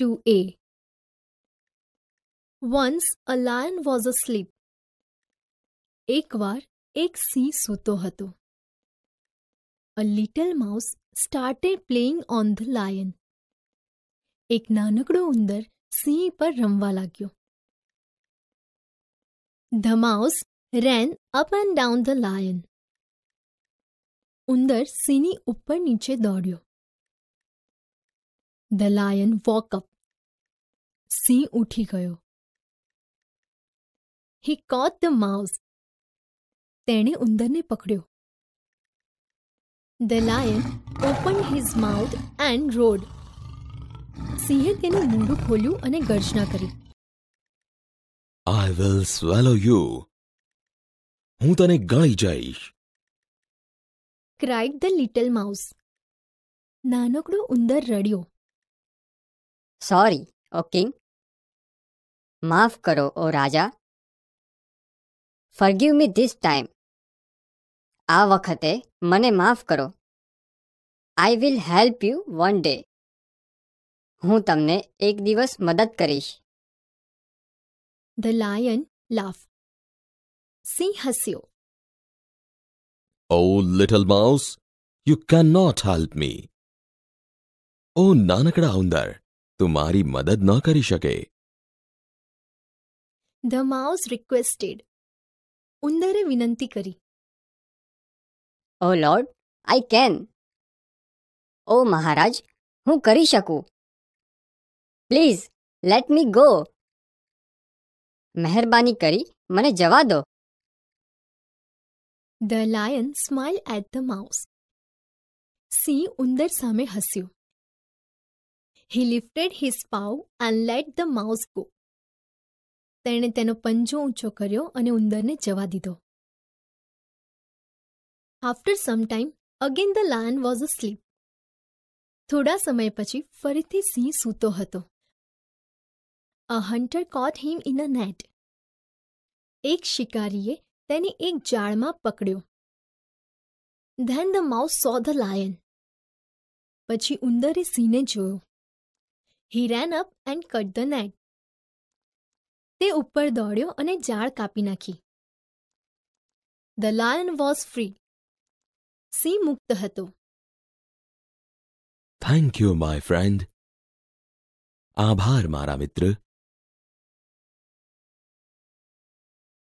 to A. Once a lion was asleep. એકવાર એક સિંહ સૂતો હતો. A little mouse started playing on the lion. એક નાનકડો ઉંદર સિંહ પર રમવા લાગ્યો. The mouse ran up and down the lion. उंदर સિંહની ऊपर नीचे દોડ્યો. ધ લાયન વોકઅપ સિંહ ઉઠી ગયો હી કોટ ધ માઉસ તેણે ઉંદરને પકડ્યો the lion open his mouth and roared સિંહે તેનું મોઢું ખોલ્યું અને ગર્જના કરી આઈ વિલ સ્વેલો યુ હું તને ગળી જઈશ ક્રાઇડ ધ લિટલ માઉસ નાનકડો ઉંદર રડ્યો सॉरी ओ किंग माफ करो ओ राजा फर्गीव मी दिस टाइम आ वखते मने माफ करो I will help you one day हूँ तमने एक दिवस मदद करीश द लायन लाफ सिंह हस्यो O little mouse you cannot help me ओ नानकड़ा उंदर तुम्हारी मदद न करी शके द माउस रिक्वेस्टेड उंदरे विनंती करी ओ लॉर्ड आई कैन ओ महाराज हूँ करी शकू प्लीज लेट मी गो मेहरबानी करी मने जवा दो the lion smile at the mouse सी उंदर सामे हस्यू He lifted his paw and let the mouse go. તેણે તેનો પંજો ઊંચો કર્યો અને ઉંદરને જવા દીધો. After some time, again the lion was asleep. થોડા સમય પછી ફરીથી સિંહ સૂતો હતો. A hunter caught him in a net. એક શિકારીએ તેને એક જાળમાં પકડ્યો. Then the mouse saw the lion. પછી ઉંદરે સિંહને જોયો. He ran up and cut the net તે ઉપર દોડ્યો અને જાળ કાપી નાખી ધ લાયન વોઝ ફ્રી સિંહ મુક્ત હતો થેન્ક યુ માય ફ્રેન્ડ આભાર મારા મિત્ર